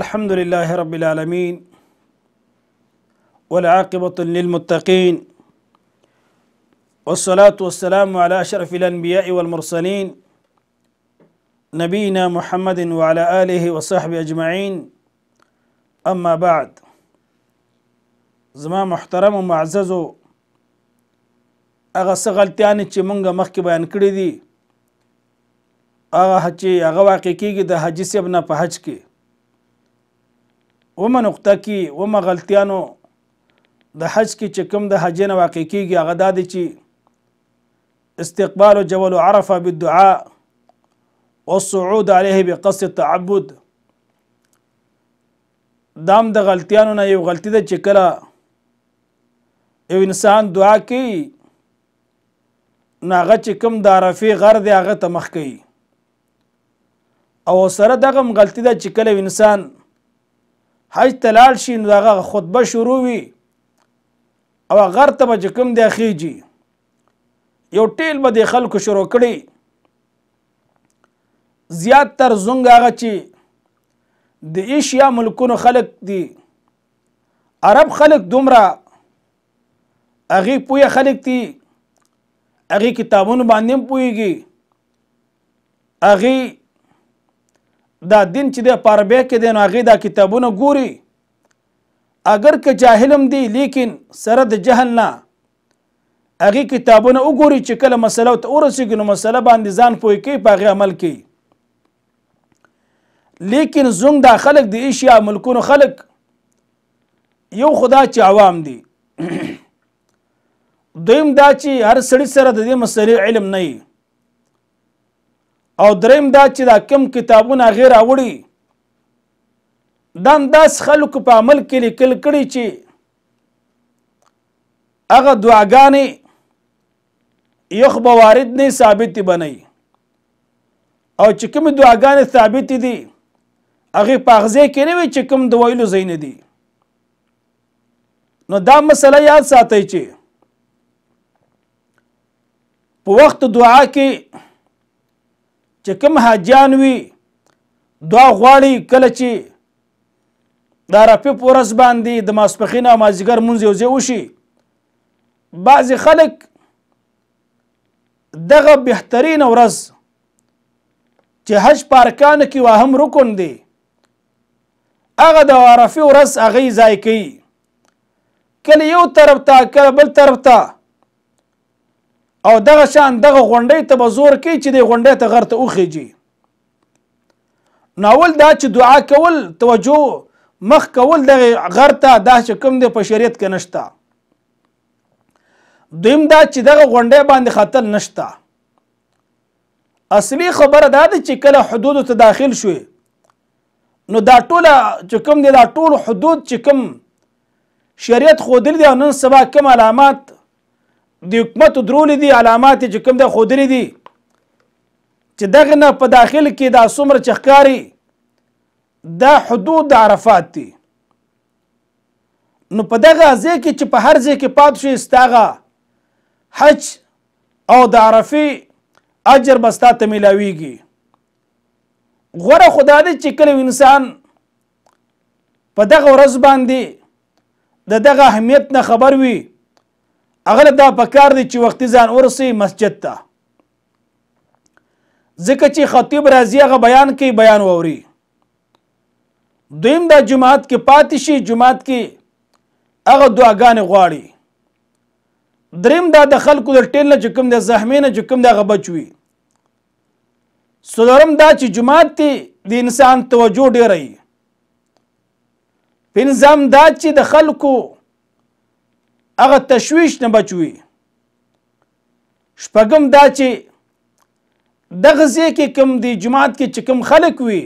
الحمد لله رب العالمين والعاقبة للمتقين والصلاة والسلام على أشرف الأنبياء والمرسلين نبينا محمد وعلى آله وصحبه أجمعين أما بعد زمان محترم او أغا سغل څه چه منغا مخي بيان بیان کړي دي أغا چې هغه واقع كيكي ده حجي سيبنا پا حج کې ومه نقطه کې ومه غلطیانو د حج کې چې کوم د حج نه واقع کېږي هغه دا دی چې استقبال جبل عرفه بالدعاء والصعود عليه بقصد التعبد دام د غلطیانو نه یو غلطي ده چې کله یو انسان دعا کوي ناغه چې کوم د عرفې غر دی هغه ته مخ کوي او سره دغه غلطي ده چې کله انسان حج تلال شي نو دغه خطبه شروع وي او غر ته به کوم دی خیږي یو ټیل به د خلکو شروع کړي زیات تر زنګ هغه چې د ایشیا ملکونو خلک دي عرب خلک دومره هغې پوه خلک دي هغې کتابونو باندې هم پوهېږي هغې دا دین چې د پربه کې د ناغي دا کتابونه ګوري اگر که جاهلم دی لیکن سره د جهل نه هغه کتابونه وګوري چې کله مسله ته ورسیږي نو مسله باندې ځان پوي کوي په عمل کوي لیکن زوم دا خلق دی اشیا ملکونو خلق یو خدا چې عوام دی دویم دا چې هر سړی سره د دې مسلې علم نه وي او دریم دا چې دا کم کتابونه غیر راوړي دا داس خلکو په عمل کې لیکل کړي چې هغه دعاګانې یخ به وارد نه ثابتې بنئ او چې کومې دعاګانې ثابتې دي هغې په اغځې کې نه وي چې کوم د ویلو ځای نه دي نو دا مسله یاد ساتئ چې په وخت دعا کې چې کوم حاجیان وي دعا غواړي کله چې دا رپی پورس باندې د ماسپخین او مازیګر مونځ یو ځای وشي بعضې خلک دغه بهترین ورځ چې حج پارکان کې واهم رکن دی هغه د عرفه ورځ هغه ځای کوي کله یو طرف ته کله بل طرف ته او دغه شان دغه غونډې ته به زور کوي چې د غونډې ته غرته وخیږي ناول دا چې دعا کول توجه مخ کول دغه غرته دا چې کوم دی په شریعت کې نشته دویم دا چې دغه غونډې باندې خطر نشته اصلي خبره دا ده چې کله حدود ته داخل شوي نو دا ټوله چې کوم دی دا ټول حدود چې کوم شریعت خودل دي او نن سبا کوم علامات د حکمت درول دي علامات چې کوم د خودري دي چې دغه نه په داخل کې دا څومره چخکاری دا حدود د عرفات دي نو په دغه ځای کې چې په هر ځای کې پات شي استاغه حج او د عرفې اجر بستا ته ملاویږي غوره خدا دې چې کله انسان په دغه ورځ باندې د دغه اهمیت نه خبر وي هغه دا پکار دی چې وختي ځان ورسي مسجد ته ځکه چې خطیب راځي هغه بیان کوي بیان ووري دویم دا جماعت کې پاتې شي جماعت کې هغه دعاګانې غواړي دریم دا د خلکو د ټیل نه چې کوم د زحمې نه چې کوم د هغه بچ وي څلورم دا چې جماعت ته د انسان توجه ډېره وي پنځم دا چې د خلکو هغه تشویش نه بچوي شپږم دا چې دغه ځای کې کوم دی جماعت کې چې کوم خلک وي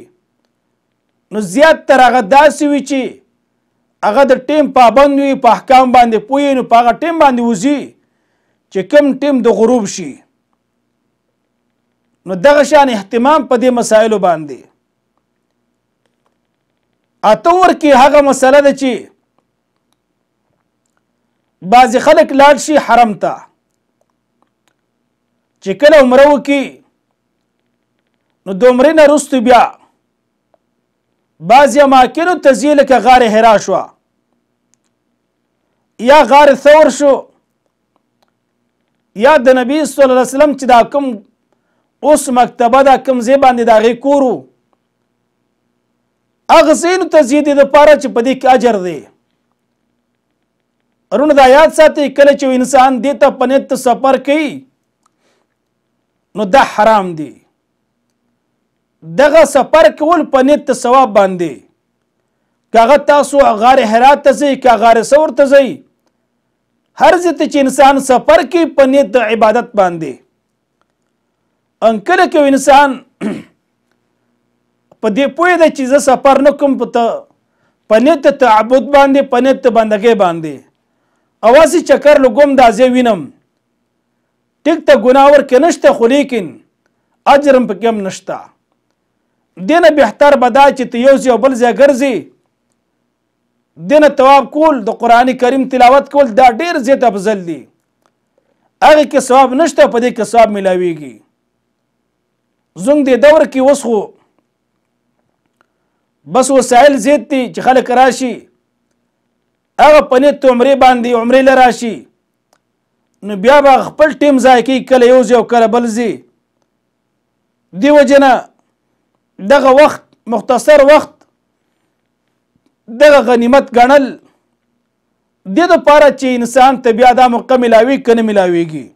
نو زیات تر هغه داسې وي چې هغه د ټیم پابند وي په احکام باندې پوهې نو په هغه ټیم باندې وځي چې کوم ټیم د غروب شي نو دغه شان اهتمام په دې مسایلو باندې اتور کې هغه مسله ده چې بعضې خلک لاړ شي حرم ته چې کله عمره وکړي نو د عمرې نه وروستو بیا بعضې اماکنو ته ځي لکه غار حرا شوه یا غار ثور شو یا د نبی صلی الله علیه وسلم چې دا کوم اوس مکتبه دا کوم ځای باندې دا غي کورو اغه زین ته زیاتې د پاره چې په دې کې اجر دی رونه د آیات ساتي کله چې انسان دې ته پنیت سفر کوي نو دا حرام دی دغه سفر کول پنیت ثواب باندې کاغه تاسو غار حرات ته ځئ کا غار سور ته ځئ هر ځته چې انسان سفر کې پنیت د عبادت باندې انکل کې انسان په دې پوهه د چیزه سفر نه کوم پته پنیت تعبد باندې پنیت بندګۍ باندې اواسی چکر لګوم دا زه وینم ټیک ته ګناور کې نشته خو لیکن اجرم په کم نشتا دینه بهتر بدا چې ته یو یو بل ځای ګرځي دینه تواب کول د قران کریم تلاوت کول دا ډیر زیات افضل دی هغه کې ثواب نشته په دې کې ثواب ملاويږي زنګ دې دور کې وسخو بس وسایل زیات دي چې خلک راشي هغه په نیت عمرې باندې عمرې له راشي نو بیا به خپل ټیم ځای کوي کله یو ځای او کله بل ځي دې وجې نه دغه وخت مختصر وخت دغه غنیمت ګڼل دې دپاره چې انسان ته بیا دا موقع ملاوي که نه ملاویږي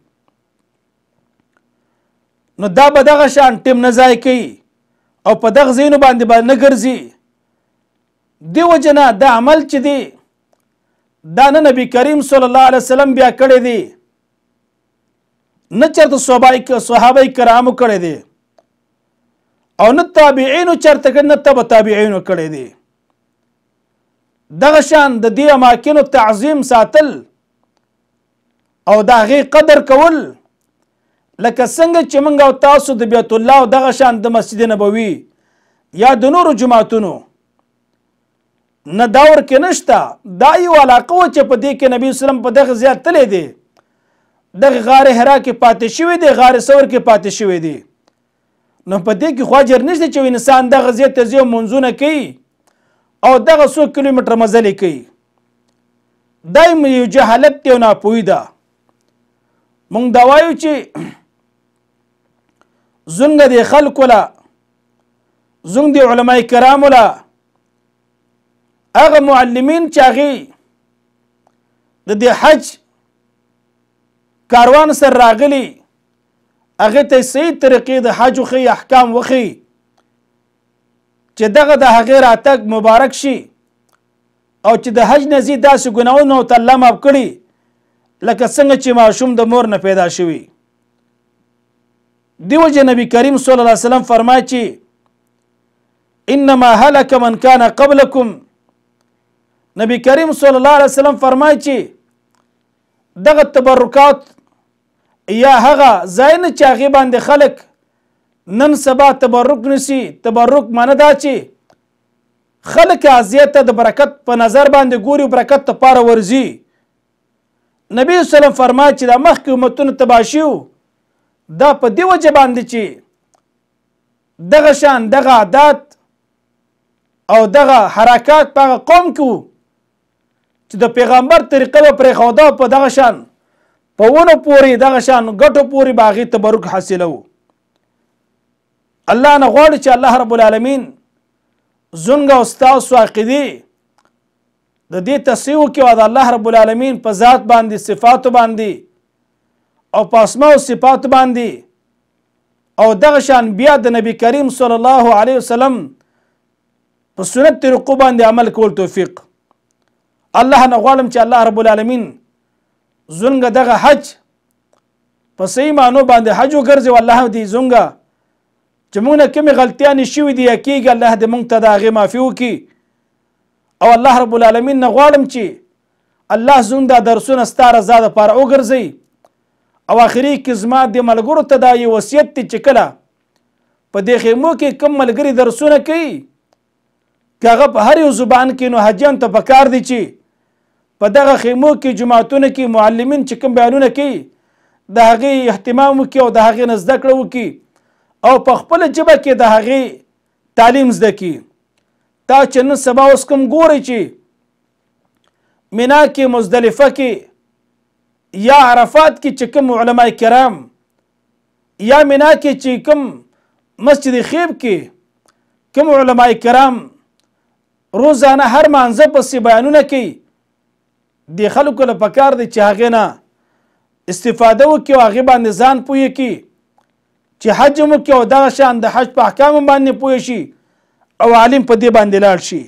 نو دا به دغه شان ټیم نه ځای کوي او په دغه ځایونو باندې به نه ګرځي دې وجه نه دا عمل چې دی دا نه نبی کریم صلی الله علیه وسلم بیا کړی دی نه چرته صحابه صحابه کرامو کړی دی او نه تابعینو چرته کړي نه تبع تابعینو کړی دی دغه شان د دې اماکینو تعظیم ساتل او د هغې قدر کول لکه څنګه چې موږ او تاسو د بیت الله او دغه شان د مسجد نبوي یا د نورو جماعتونو نه داور کې نشته دا یو علاقه و چې په دې کې نبی وسلم په دغه زیات تللی دی دغه غار حرا کې پاتې شوی دی غار سور کې پاتې شوی دی نو په دې کې خواجر نشته چې انسان دغه زیات ته زیو منځونه کوي او دغه څو کیلومتر مزل کوي دایم یو جهالت دی او ناپوهي ده مونږ دا وایو چې زنګ د خلکو له زنګ د علماء کرامو له هغه معلمین چې هغې د دې حج کاروان سر راغلی هغې ته صحیح طریقې د حج وښیي احکام وښیي چې دغه د هغې راتګ مبارک شي او چې د حج نه ځي داسې ګناهونه ورته الله معاف کړي لکه څنګه چې ماشوم د مور نه پیدا شوي دیو جن نبی کریم صلی الله علیه وسلم فرمایي چې انما هلك من كان قبلكم نبی کریم صلی الله علیه وسلم فرمایي چې دغه تبرکات یا هغه زاین چې هغه باندې خلک نن سبا تبرک نسی تبرک معنی دا چې خلک ازیت د برکت په نظر باندې ګوري برکت ته پاره ورزي نبی صلی الله علیه وسلم فرمایي چې د مخکې امتونو تباشیو دا په دی وجه باندې چې دغه شان دغه عادت او دغه حرکات په قوم کې چې د پیغمبر طریقه به پرې خودا په دغه شان په ونو پورې دغه شان ګټو پورې باغی تبرک حاصلو الله نه غواړي چې الله رب العالمین زونګه او ستاسو عقیده د دې تصیو کې د الله رب العالمین په ذات باندې صفات باندې او په اسماء او صفات باندې او دغه شان بیا د نبی کریم صلی الله علیه وسلم په سنت طریقو باندې عمل کول توفیق الله نه غواړم چې الله رب العالمین زونګه دغه حج په صحیح معنو باندې حج وګرځي والله دې زونګه چې موږ نه کومې غلطیانې شوي دي یا کېږي الله دې موږ ته د هغې معافي وکړي او الله رب العالمین نه غواړم چې الله زموږ دا درسونه ستا رضا دپاره وګرځي او آخري کې زما د ملګرو ته دا یو وصیت دی چې کله په دې خیمو کې کم ملګري درسونه کوي که هغه په هر یو زبان کې نو حاجیانو ته پکار دی چې په دغه خیمو کې جماعتونه کې معلمین چې کوم بیانونه کوي د هغې اهتمام وکړي او د هغې نه زده کړه وکړي او په خپله ژبه کې د هغې تعلیم زده کړي تا چې نن سبا اوس کوم ګورئ چې مینا کې مزدلفه کې یا عرفات کې چې کوم علما کرام یا مینا کې چې کوم مسجد خیب کې کوم علما کرام روزانه هر مانځه پسې بیانونه کوي دی خلکو له پکار دی چې هغه نه استفاده وکي او هغه باندې ځان پوي کی چې حج مو کې او دا شان د حج په احکام باندې پوي شي او عالم په دې باندې لاړ شي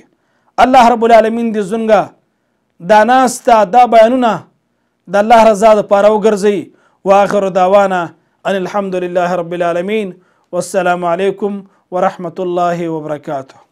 الله رب العالمین دې زونګه دا ناستا دا بیانونه د الله رضا لپاره وګرځي واخر دعوانا ان الحمد لله رب العالمين والسلام عليكم ورحمه الله وبركاته